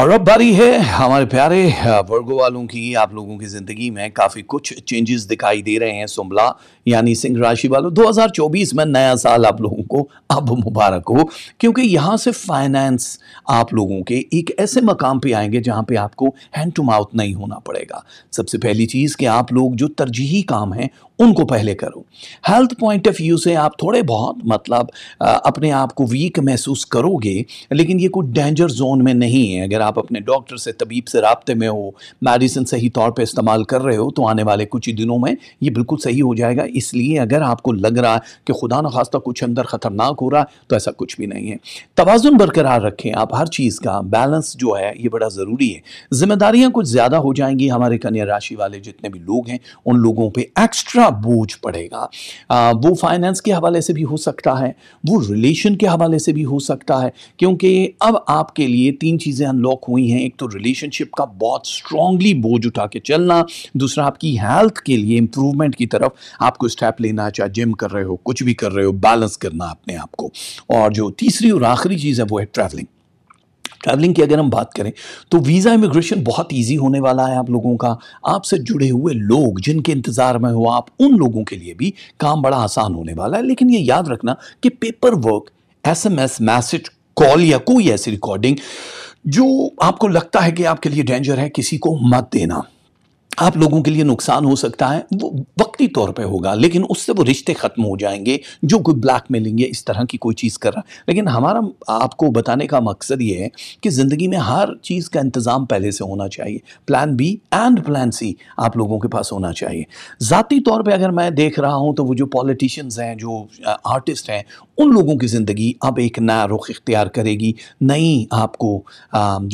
और अब बारी है हमारे प्यारे वर्गो वालों की आप लोगों की ज़िंदगी में काफ़ी कुछ चेंजेस दिखाई दे रहे हैं सुमला यानी सिंह राशि वालों 2024 में नया साल आप लोगों को अब मुबारक हो क्योंकि यहाँ से फाइनेंस आप लोगों के एक ऐसे मकाम पे आएंगे जहाँ पे आपको हैंड टू माउथ नहीं होना पड़ेगा सबसे पहली चीज़ कि आप लोग जो तरजीही काम हैं उनको पहले करो हेल्थ पॉइंट ऑफ व्यू से आप थोड़े बहुत मतलब अपने आप को वीक महसूस करोगे लेकिन ये कोई डेंजर जोन में नहीं है अगर आप अपने डॉक्टर से तबीब से रबते में हो मेडिसिन सही तौर पर इस्तेमाल कर रहे हो तो आने वाले कुछ ही दिनों में ये बिल्कुल सही हो जाएगा इसलिए अगर आपको लग रहा है कि खुदा न खास्ता कुछ अंदर ख़तरनाक हो रहा तो ऐसा कुछ भी नहीं है तोज़ुन बरकरार रखें आप हर चीज़ का बैलेंस जो है ये बड़ा ज़रूरी है जिम्मेदारियाँ कुछ ज़्यादा हो जाएंगी हमारे कन्या राशि वाले जितने भी लोग हैं उन लोगों पर एक्स्ट्रा बोझ पड़ेगा आ, वो फाइनेंस के हवाले से भी हो सकता है वो रिलेशन के हवाले से भी हो सकता है क्योंकि अब आपके लिए तीन चीज़ें अनलॉक हुई हैं एक तो रिलेशनशिप का बहुत स्ट्रांगली बोझ उठा के चलना दूसरा आपकी हेल्थ के लिए इम्प्रूवमेंट की तरफ आपको स्टेप लेना चाहे जिम कर रहे हो कुछ भी कर रहे हो बैलेंस करना अपने आप को और जो तीसरी और आखिरी चीज़ है वो है ट्रैवलिंग ट्रैवलिंग की अगर हम बात करें तो वीज़ा इमिग्रेशन बहुत ईजी होने वाला है आप लोगों का आपसे जुड़े हुए लोग जिनके इंतज़ार में हो आप उन लोगों के लिए भी काम बड़ा आसान होने वाला है लेकिन ये याद रखना कि paper work S M S message call या कोई ऐसी रिकॉर्डिंग जो आपको लगता है कि आपके लिए डेंजर है किसी को मत देना आप लोगों के लिए नुकसान हो सकता है वो वक्ती तौर पे होगा लेकिन उससे वो रिश्ते ख़त्म हो जाएंगे जो कोई ब्लैक मेलिंग इस तरह की कोई चीज़ कर रहा है लेकिन हमारा आपको बताने का मकसद ये है कि ज़िंदगी में हर चीज़ का इंतज़ाम पहले से होना चाहिए plan B and plan C आप लोगों के पास होना चाहिए ज़ाती तौर पर अगर मैं देख रहा हूँ तो वो जो पॉलिटिशियंस हैं जो आर्टिस्ट हैं उन लोगों की ज़िंदगी अब एक नया रुख इख्तियार करेगी नई आपको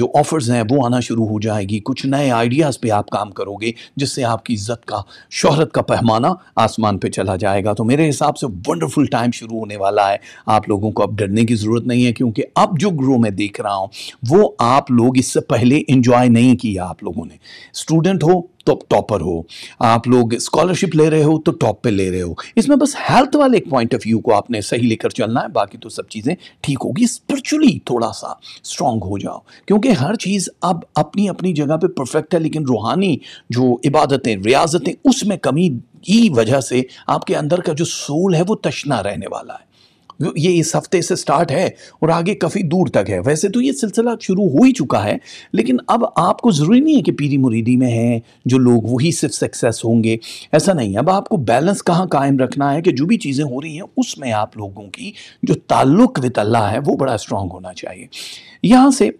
जो ऑफ़र्स हैं वो आना शुरू हो जाएगी कुछ नए आइडियाज़ पे आप काम करोगे जिससे आपकी इज्जत का शोहरत का पैमाना आसमान पे चला जाएगा तो मेरे हिसाब से वंडरफुल टाइम शुरू होने वाला है आप लोगों को अब डरने की ज़रूरत नहीं है क्योंकि अब जो ग्रो मैं देख रहा हूँ वो आप लोग इससे पहले इंजॉय नहीं किया आप लोगों ने स्टूडेंट हो तो टॉपर हो आप लोग स्कॉलरशिप ले रहे हो तो टॉप पे ले रहे हो इसमें बस हेल्थ वाले एक पॉइंट ऑफ व्यू को आपने सही लेकर चलना है बाकी तो सब चीज़ें ठीक होगी स्पिरिचुअली थोड़ा सा स्ट्रांग हो जाओ क्योंकि हर चीज़ अब अपनी अपनी जगह पे परफेक्ट है लेकिन रूहानी जो इबादतें रियाजतें उसमें कमी की वजह से आपके अंदर का जो सोल है वो तशना रहने वाला है ये इस हफ्ते से स्टार्ट है और आगे काफ़ी दूर तक है वैसे तो ये सिलसिला शुरू हो ही चुका है लेकिन अब आपको ज़रूरी नहीं है कि पीरी मुरीदी में हैं जो लोग वही सिर्फ सक्सेस होंगे ऐसा नहीं है अब आपको बैलेंस कहाँ कायम रखना है कि जो भी चीज़ें हो रही हैं उसमें आप लोगों की जो ताल्लुक वित अल्लाह है वो बड़ा स्ट्रांग होना चाहिए यहाँ से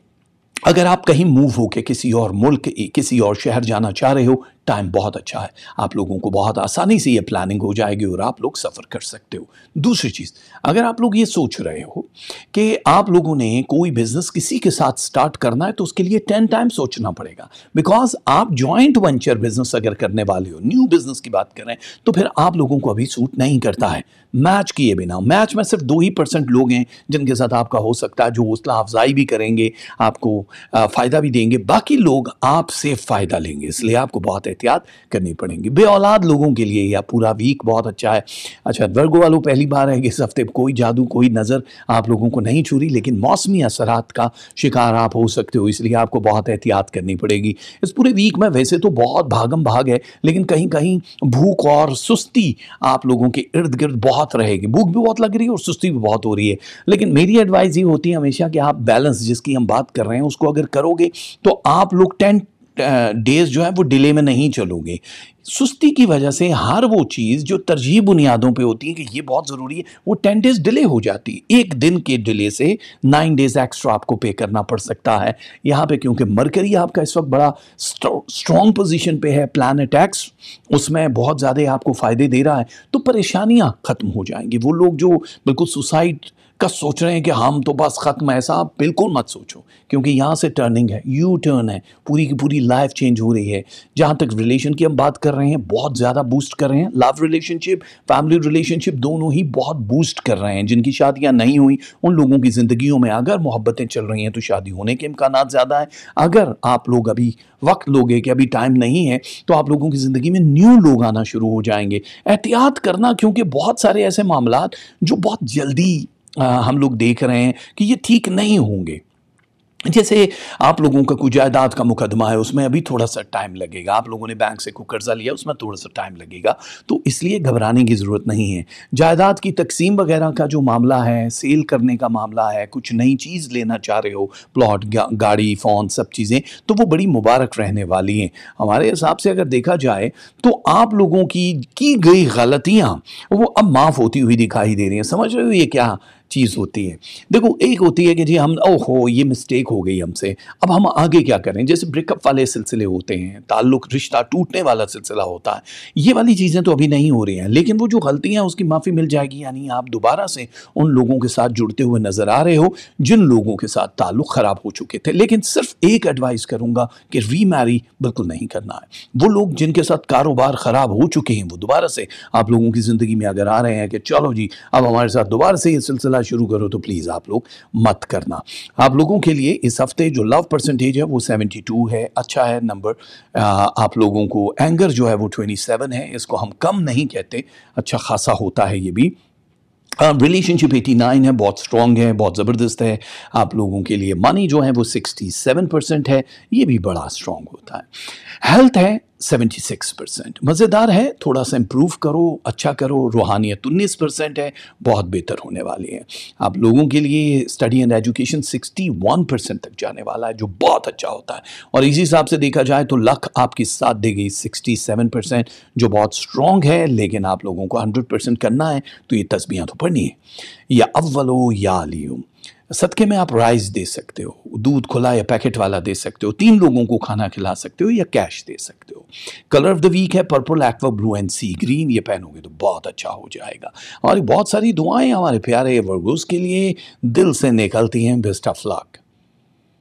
अगर आप कहीं मूव होके किसी और मुल्क किसी और शहर जाना चाह रहे हो टाइम बहुत अच्छा है आप लोगों को बहुत आसानी से ये प्लानिंग हो जाएगी और आप लोग सफ़र कर सकते हो दूसरी चीज़ अगर आप लोग ये सोच रहे हो कि आप लोगों ने कोई बिज़नेस किसी के साथ स्टार्ट करना है तो उसके लिए टेन टाइम सोचना पड़ेगा बिकॉज आप जॉइंट वेंचर बिज़नेस अगर करने वाले हो न्यू बिज़नेस की बात करें तो फिर आप लोगों को अभी सूट नहीं करता है मैच किए बिना मैच में सिर्फ दो ही परसेंट लोग हैं जिनके साथ आपका हो सकता है जो हौसला अफजाई भी करेंगे आपको फ़ायदा भी देंगे बाकी लोग आपसे फ़ायदा लेंगे इसलिए आपको बहुत एहतियात करनी पड़ेंगी बे औलाद लोगों के लिए या पूरा वीक बहुत अच्छा है अच्छा वर्गो वालों पहली बार है कि इस हफ्ते कोई जादू कोई नज़र आप लोगों को नहीं छूरी लेकिन मौसमी असर का शिकार आप हो सकते हो इसलिए आपको बहुत एहतियात करनी पड़ेगी इस पूरे वीक में वैसे तो बहुत भागम भाग है लेकिन कहीं कहीं भूख और सुस्ती आप लोगों के इर्द गिर्द बहुत रहेगी भूख भी बहुत लग रही है और सुस्ती भी बहुत हो रही है लेकिन मेरी एडवाइस ये होती है हमेशा कि आप बैलेंस जिसकी हम बात कर रहे हैं उसको अगर करोगे तो आप लोग टेंट डेज जो है वो डिले में नहीं चलोगे सुस्ती की वजह से हर वो चीज़ जो तरजीह बुनियादों पे होती है कि ये बहुत ज़रूरी है वो टेन डेज डिले हो जाती है एक दिन के डिले से नाइन डेज एक्स्ट्रा आपको पे करना पड़ सकता है यहाँ पे क्योंकि मरकरी आपका इस वक्त बड़ा स्ट्रॉन्ग पोजीशन पे है प्लानट एक्स उसमें बहुत ज़्यादा आपको फ़ायदे दे रहा है तो परेशानियाँ ख़त्म हो जाएंगी वो लोग जो बिल्कुल सुसाइड का सोच रहे हैं कि हम तो बस ख़त्म है ऐसा बिल्कुल मत सोचो क्योंकि यहाँ से टर्निंग है यू टर्न है पूरी की पूरी लाइफ चेंज हो रही है जहाँ तक रिलेशन की हम बात कर रहे हैं बहुत ज़्यादा बूस्ट कर रहे हैं लव रिलेशनशिप फैमिली रिलेशनशिप दोनों ही बहुत बूस्ट कर रहे हैं जिनकी शादियाँ नहीं हुई उन लोगों की ज़िंदगी में अगर मोहब्बतें चल रही हैं तो शादी होने के इम्कान ज़्यादा हैं अगर आप लोग अभी वक्त लोगे कि अभी टाइम नहीं है तो आप लोगों की ज़िंदगी में न्यू लोग आना शुरू हो जाएंगे एहतियात करना क्योंकि बहुत सारे ऐसे मामला जो बहुत जल्दी हम लोग देख रहे हैं कि ये ठीक नहीं होंगे जैसे आप लोगों का कोई जायदाद का मुकदमा है उसमें अभी थोड़ा सा टाइम लगेगा आप लोगों ने बैंक से कोई कर्जा लिया उसमें थोड़ा सा टाइम लगेगा तो इसलिए घबराने की ज़रूरत नहीं है जायदाद की तकसीम वगैरह का जो मामला है सेल करने का मामला है कुछ नई चीज़ लेना चाह रहे हो प्लॉट गा, गाड़ी फ़ोन सब चीज़ें तो वो बड़ी मुबारक रहने वाली हैं हमारे हिसाब से अगर देखा जाए तो आप लोगों की की गई गलतियाँ वो अब माफ़ होती हुई दिखाई दे रही हैं समझ रहे हो ये क्या चीज़ होती है देखो एक होती है कि जी हम ओहो ये मिस्टेक हो गई हमसे अब हम आगे क्या करें जैसे ब्रेकअप वाले सिलसिले होते हैं ताल्लुक रिश्ता टूटने वाला सिलसिला होता है ये वाली चीज़ें तो अभी नहीं हो रही हैं लेकिन वो जो गलतियाँ उसकी माफ़ी मिल जाएगी यानी आप दोबारा से उन लोगों के साथ जुड़ते हुए नज़र आ रहे हो जिन लोगों के साथ ताल्लुक ख़राब हो चुके थे लेकिन सिर्फ एक एडवाइस करूँगा कि रीमैरी बिल्कुल नहीं करना है वो लोग जिनके साथ कारोबार ख़राब हो चुके हैं वो दोबारा से आप लोगों की ज़िंदगी में अगर आ रहे हैं कि चलो जी अब हमारे साथ दोबारा से ये सिलसिला करना शुरू करो तो प्लीज़ आप लोग मत करना आप लोगों के लिए इस हफ्ते जो लव परसेंटेज है वो 72 है अच्छा है नंबर आप लोगों को एंगर जो है वो 27 है इसको हम कम नहीं कहते अच्छा खासा होता है ये भी रिलेशनशिप uh, 89 है बहुत स्ट्रॉन्ग है बहुत ज़बरदस्त है आप लोगों के लिए मनी जो है वो 67 परसेंट है ये भी बड़ा स्ट्रॉन्ग होता है हेल्थ है सेवेंटी सिक्स परसेंट मज़ेदार है थोड़ा सा इम्प्रूव करो अच्छा करो रूहानियत उन्नीस परसेंट है बहुत बेहतर होने वाली है आप लोगों के लिए study and education sixty one percent तक जाने वाला है जो बहुत अच्छा होता है और इसी हिसाब से देखा जाए तो लक आपकी साथ देगी सेवन परसेंट जो बहुत स्ट्रॉन्ग है लेकिन आप लोगों को हंड्रेड परसेंट करना है तो ये तस्बियाँ तो पढ़नी है या अव्वलो या अलीम सदके में आप राइस दे सकते हो दूध खुला या पैकेट वाला दे सकते हो तीन लोगों को खाना खिला सकते हो या कैश दे सकते हो कलर ऑफ द वीक है purple aqua blue and sea green ये पहनोगे तो बहुत अच्छा हो जाएगा हमारी बहुत सारी दुआएं हमारे प्यारे वर्गोज के लिए दिल से निकलती हैं बेस्ट ऑफ लक